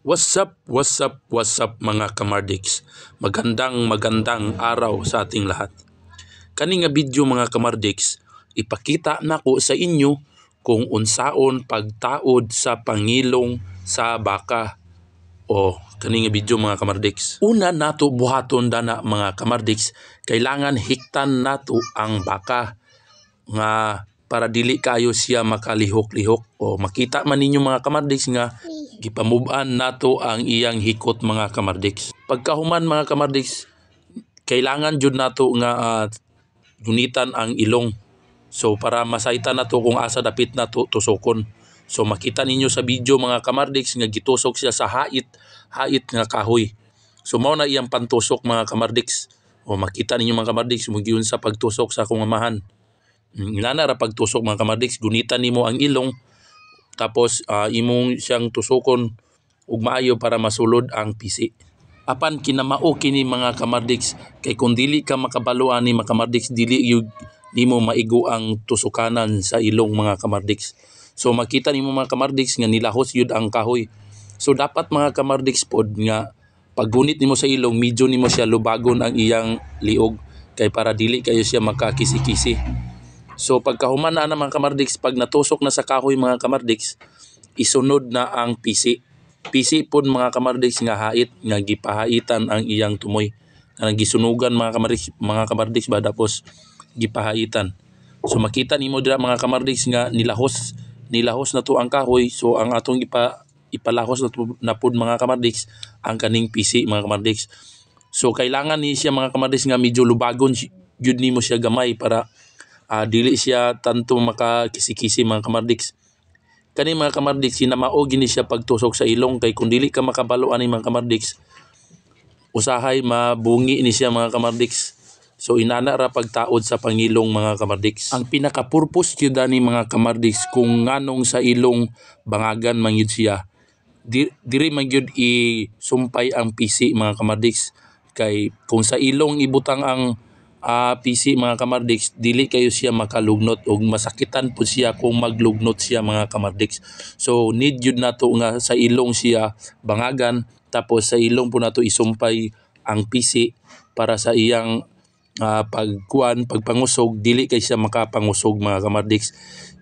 What's up, what's up, what's up mga kamardiks? Magandang magandang araw sa ating lahat. Kani nga video mga kamardiks, ipakita na ko sa inyo kung unsaon pagtaod sa pangilong sa baka. O kani nga video mga kamardiks. Una nato buhaton dana mga kamardiks, kailangan hiktan nato ang baka nga para dili kayo siya makalihok-lihok o makita man ninyo mga kamardiks nga gipamuban nato ang iyang hikot mga kamardiks. Pagkahuman mga kamardiks, kailangan jud nato nga uh, ang ilong. So para masayta nato kung asa dapit nato tusokon. So makita ninyo sa video mga kamardiks nga gitusok siya sa hait, hait nga kahoy. So mao na iyang pantusok mga kamardiks. O makita ninyo mga kamardiks mugiyon sa pagtusok sa akong amahan. Hmm, Nana ra pagtusok mga kamardiks gunitan nimo ang ilong tapos uh, imong siyang tusukon ug maayo para masulod ang pisi apan kinamao kini mga kamardix kay kung dili ka makabaluan ni makamardiks dili yug nimo maigo ang tusukanan sa ilong mga kamardix so makita nimo mga kamardix nga nilahos yud ang kahoy so dapat mga kamardix pod nga paggunit nimo sa ilong medyo nimo siya lubagon ang iyang liog kay para dili kayo siya makakisi-kisi So pagkahuman na naman kamardiks, pag natusok na sa kahoy mga kamardiks, isunod na ang pisi. Pisi po mga kamardiks nga hait, nga gipahaitan ang iyang tumoy. Nga gisunugan mga kamardiks, mga kamardiks ba tapos gipahaitan. So makita nimo dira mga kamardiks nga nilahos nilahos na to ang kahoy so ang atong ipa ipalahos na, to, na pod mga kamardiks ang kaning pisi mga kamardiks. So kailangan ni siya mga kamardiks nga medyo lubagon yun mo siya gamay para uh, dili siya tanto makakisikisi mga kamardiks kani mga kamardiks sinamao ni siya pagtusok sa ilong kay kun dili ka makabalo ni mga kamardiks usahay mabungi ni siya mga kamardiks So inana ra pagtaod sa pangilong mga kamardiks. Ang pinaka-purpose gyud ni mga kamardiks kung nganong sa ilong bangagan mangyud siya. Di, diri man gyud i sumpay ang PC mga kamardiks kay kung sa ilong ibutang ang uh, PC mga kamardiks, dili kayo siya makalugnot o masakitan po siya kung maglugnot siya mga kamardiks. So need yun na to nga sa ilong siya bangagan tapos sa ilong po nato isumpay ang PC para sa iyang uh, pagkuan, pagpangusog, dili kay siya makapangusog mga kamardiks.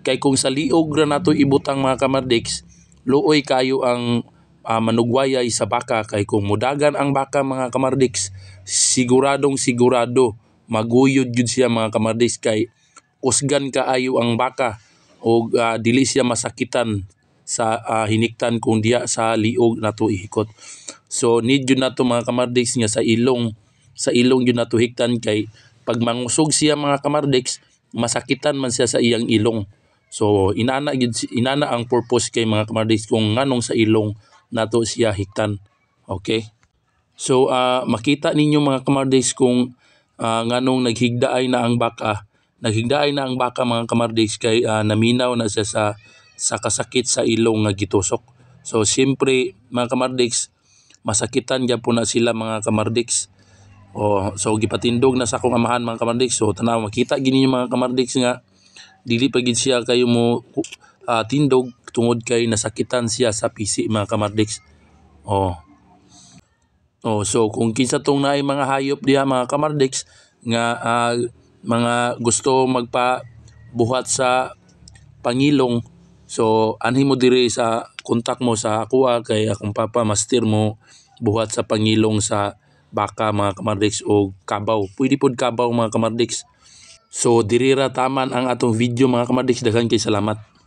Kay kung sa liog ra nato ibutang mga kamardiks, luoy kayo ang uh, manugwayay sa baka kay kung mudagan ang baka mga kamardiks, siguradong sigurado maguyod jud siya mga kamadis kay usgan kaayo ang baka o uh, dili siya masakitan sa uh, hiniktan kung diya sa liog nato ihikot. So need yun nato mga kamardex nga sa ilong sa ilong yun nato hiktan kay pag mangusog siya mga kamardex masakitan man siya sa iyang ilong. So inana yun, inana ang purpose kay mga kamardex kung nganong sa ilong nato siya hiktan. Okay? So uh, makita ninyo mga kamardex kung uh, nung naghigdaay na ang baka naghigdaay na ang baka mga kamardes kay uh, naminaw na siya sa sa kasakit sa ilong nga gitusok so siyempre mga kamardiks masakitan gyud po na sila mga kamardiks oh so gipatindog na sa akong amahan mga kamardiks so tanaw makita gini mga kamardiks nga dili pa siya kayo mo uh, tindog tungod kay nasakitan siya sa PC mga kamardiks oh Oh, so kung kinsa tong naay mga hayop diha mga kamardix nga uh, mga gusto magpa buhat sa pangilong so anhi mo diri sa kontak mo sa akoa kay akong papa master mo buhat sa pangilong sa baka mga kamardix o kabaw pwede pod kabaw mga kamardix so diri ra taman ang atong video mga kamardix daghan kay salamat